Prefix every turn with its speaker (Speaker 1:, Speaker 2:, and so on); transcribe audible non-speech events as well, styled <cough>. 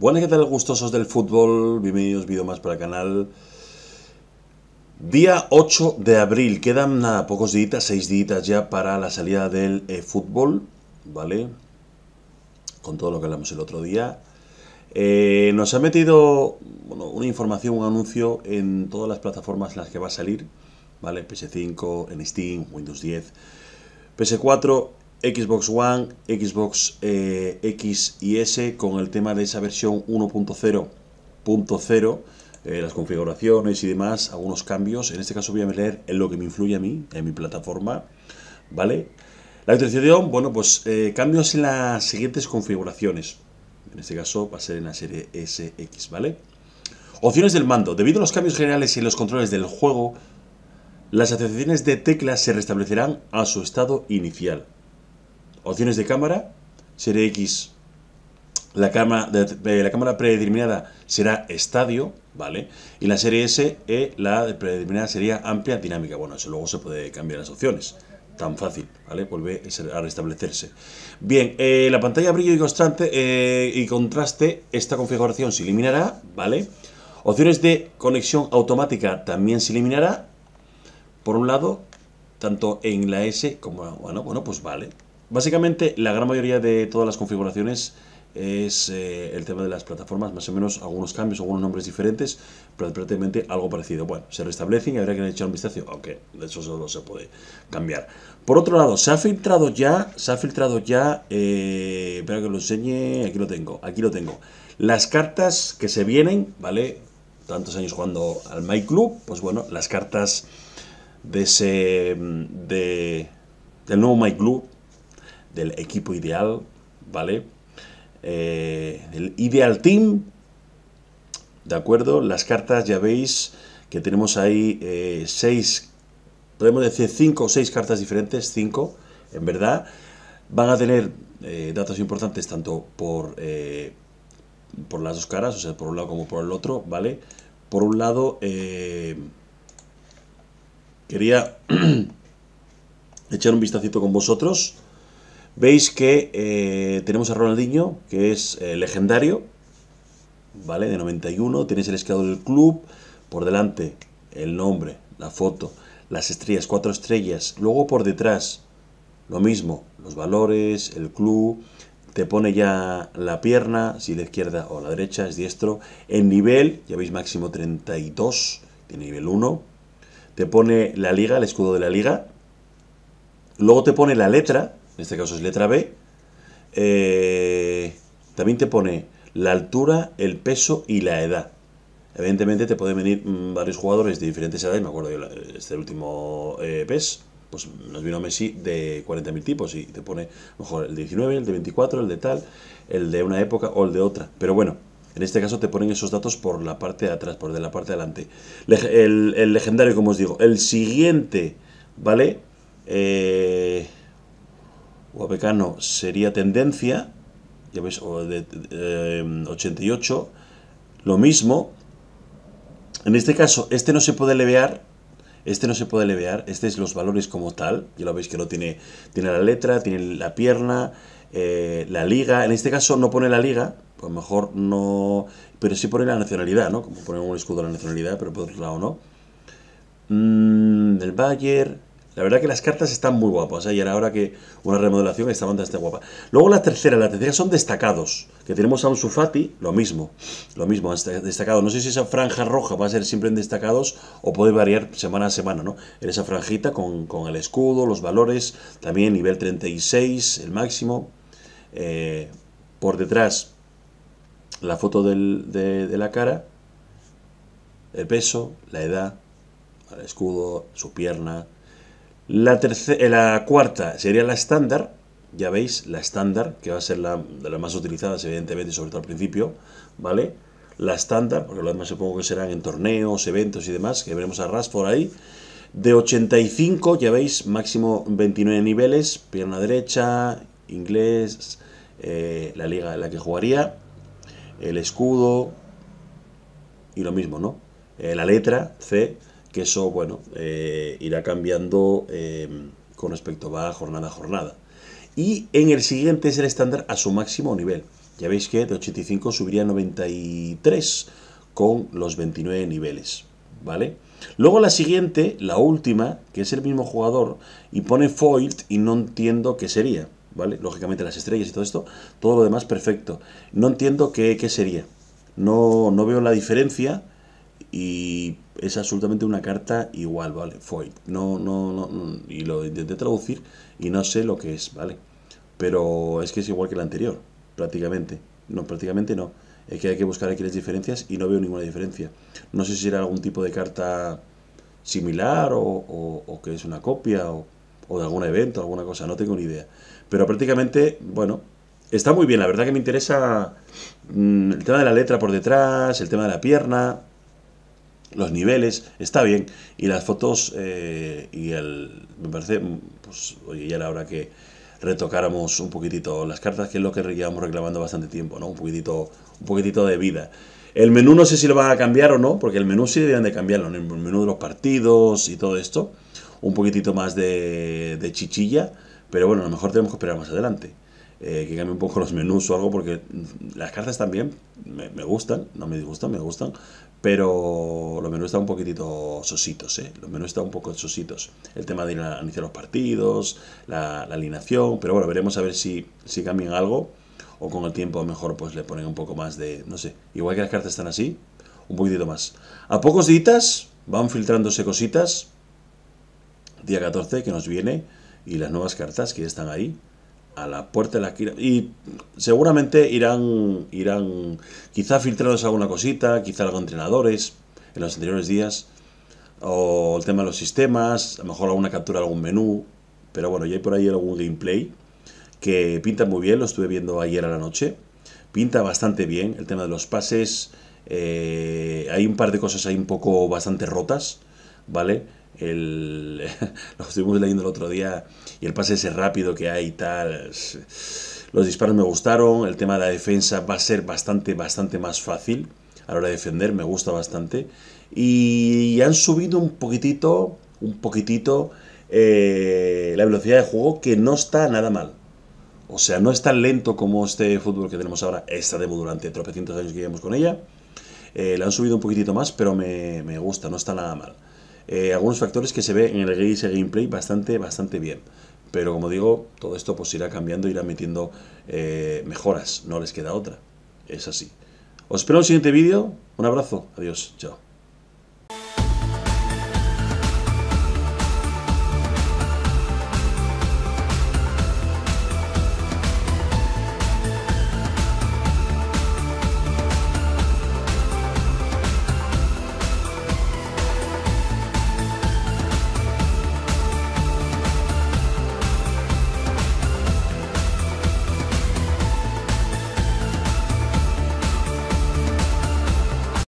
Speaker 1: Buenas, ¿qué tal gustosos del fútbol? Bienvenidos vídeo más para el canal. Día 8 de abril, quedan nada, pocos días, seis días ya para la salida del eh, fútbol, ¿vale? Con todo lo que hablamos el otro día. Eh, nos ha metido una información, un anuncio en todas las plataformas en las que va a salir, ¿vale? PS5, en Steam, Windows 10, PS4 Xbox One, Xbox eh, X y S con el tema de esa versión 1.0.0, eh, las configuraciones y demás, algunos cambios. En este caso voy a leer en lo que me influye a mí, en mi plataforma, ¿vale? La actualización, bueno, pues eh, cambios en las siguientes configuraciones. En este caso va a ser en la serie SX, ¿vale? Opciones del mando. Debido a los cambios generales en los controles del juego, las asociaciones de teclas se restablecerán a su estado inicial opciones de cámara, Serie X, la cámara, la cámara predeterminada será estadio, ¿vale? Y la serie S, e, la predeterminada sería amplia dinámica. Bueno, eso luego se puede cambiar las opciones. Tan fácil, ¿vale? Vuelve a restablecerse. Bien, eh, la pantalla brillo y, constante, eh, y contraste, esta configuración se eliminará, ¿vale? Opciones de conexión automática también se eliminará. Por un lado, tanto en la S como, bueno, bueno, pues vale, Básicamente, la gran mayoría de todas las configuraciones es eh, el tema de las plataformas, más o menos algunos cambios, algunos nombres diferentes, pero prácticamente algo parecido. Bueno, se restablecen y habrá que echar un vistazo, aunque de eso solo se puede cambiar. Por otro lado, se ha filtrado ya, se ha filtrado ya, eh, espera que lo enseñe, aquí lo tengo, aquí lo tengo. Las cartas que se vienen, ¿vale? Tantos años jugando al My Club, pues bueno, las cartas de ese, de, del nuevo My Club del equipo ideal, ¿vale? Eh, el Ideal Team, ¿de acuerdo? Las cartas ya veis que tenemos ahí eh, seis, podemos decir cinco o seis cartas diferentes, cinco, en verdad. Van a tener eh, datos importantes tanto por, eh, por las dos caras, o sea, por un lado como por el otro, ¿vale? Por un lado, quería <clears throat> echar un vistacito con vosotros Veis que eh, tenemos a Ronaldinho, que es eh, legendario, ¿vale? De 91, tienes el escudo del club, por delante el nombre, la foto, las estrellas, cuatro estrellas, luego por detrás lo mismo, los valores, el club, te pone ya la pierna, si la izquierda o la derecha, es diestro, el nivel, ya veis máximo 32, tiene nivel 1, te pone la liga, el escudo de la liga, luego te pone la letra, en este caso es letra B, eh, también te pone la altura, el peso y la edad. Evidentemente te pueden venir mm, varios jugadores de diferentes edades, me acuerdo yo, este último eh, PES, pues nos vino Messi de 40.000 tipos y te pone mejor el de 19, el de 24, el de tal, el de una época o el de otra. Pero bueno, en este caso te ponen esos datos por la parte de atrás, por de la parte de adelante. el, el, legendario, como os digo, el siguiente, ¿vale? Eh, Guapecano sería tendencia, ya veis, o de, 88, eh, lo mismo. En este caso, este no se puede levear, este no se puede levear, este es los valores como tal, ya lo veis que no tiene, tiene la letra, tiene la pierna, eh, la liga, en este caso no pone la liga, pues mejor no, pero sí pone la nacionalidad, ¿no? Como pone un escudo de la nacionalidad, pero por otro lado no. del mm, el Bayer, la verdad que las cartas están muy guapas, ¿eh? y ahora que una remodelación esta banda está guapa. Luego la tercera, la tercera son destacados, que tenemos a un Sufati, lo mismo, lo mismo, destacado. No sé si esa franja roja va a ser siempre en destacados o puede variar semana a semana, ¿no? En esa franjita con, el escudo, los valores, también nivel 36, el máximo. Eh, por detrás, la foto de, de la cara, el peso, la edad, el escudo, su pierna, la, tercera, eh, la cuarta sería la estándar, ya veis, la estándar, que va a ser la de las más utilizadas, evidentemente, sobre todo al principio, ¿vale? La estándar, porque lo demás supongo que serán en torneos, eventos y demás, que veremos a por ahí. De 85, ya veis, máximo 29 niveles, pierna derecha, inglés, eh, la liga en la que jugaría, el escudo y lo mismo, ¿no? Eh, la letra C, que eso, bueno, eh, irá cambiando eh, con respecto a jornada a jornada. Y en el siguiente es el estándar a su máximo nivel. Ya veis que de 85 subiría a 93 con los 29 niveles, ¿vale? Luego la siguiente, la última, que es el mismo jugador, y pone foiled y no entiendo qué sería, ¿vale? Lógicamente las estrellas y todo esto, todo lo demás perfecto. No entiendo qué, qué sería. No, no veo la diferencia y es absolutamente una carta igual, ¿vale? fue No, no, no, y lo intenté traducir y no sé lo que es, ¿vale? Pero es que es igual que la anterior, prácticamente. No, prácticamente no. Es que hay que buscar aquí las diferencias y no veo ninguna diferencia. No sé si era algún tipo de carta similar o, o, que es una copia o, o de algún evento, alguna cosa, no tengo ni idea. Pero prácticamente, bueno, está muy bien. La verdad que me interesa mm, el tema de la letra por detrás, el tema de la pierna, los niveles, está bien. Y las fotos, eh, y el, me parece, pues, oye, ya era hora que retocáramos un poquitito las cartas, que es lo que llevamos reclamando bastante tiempo, ¿no? Un poquitito, un poquitito de vida. El menú no sé si lo van a cambiar o no, porque el menú sí deberían de cambiarlo, el menú de los partidos y todo esto. Un poquitito más de, de chichilla, pero bueno, a lo mejor tenemos que esperar más adelante. Eh, que cambie un poco los menús o algo, porque las cartas también me, gustan, no me disgustan, me gustan, pero los menús están un poquitito sositos, eh, los menús están un poco sositos. El tema de iniciar los partidos, la, alineación, pero bueno, veremos a ver si, si cambian algo o con el tiempo mejor pues le ponen un poco más de, no sé, igual que las cartas están así, un poquitito más. A pocos días van filtrándose cositas, día 14 que nos viene, y las nuevas cartas que ya están ahí, la puerta de la Y seguramente irán, irán quizá filtrados alguna cosita, quizá algo entrenadores en los anteriores días, o el tema de los sistemas, a lo mejor alguna captura, algún menú, pero bueno, ya hay por ahí algún gameplay que pinta muy bien, lo estuve viendo ayer a la noche, pinta bastante bien el tema de los pases, eh, hay un par de cosas ahí un poco bastante rotas, ¿vale? <laughs> lo estuvimos leyendo el otro día y el pase ese rápido que hay y tal. Los disparos me gustaron, el tema de la defensa va a ser bastante, bastante más fácil a la hora de defender, me gusta bastante. Y han subido un poquitito, un poquitito eh, la velocidad de juego que no está nada mal. O sea, no es tan lento como este fútbol que tenemos ahora, esta demo durante tropecientos años que llevamos con ella. Eh, la han subido un poquitito más, pero me gusta, no está nada mal. Eh, algunos factores que se ve en el gameplay bastante, bastante bien. Pero como digo, todo esto pues irá cambiando, irá metiendo eh, mejoras, no les queda otra. Es así. Os espero en el siguiente vídeo, un abrazo, adiós, chao.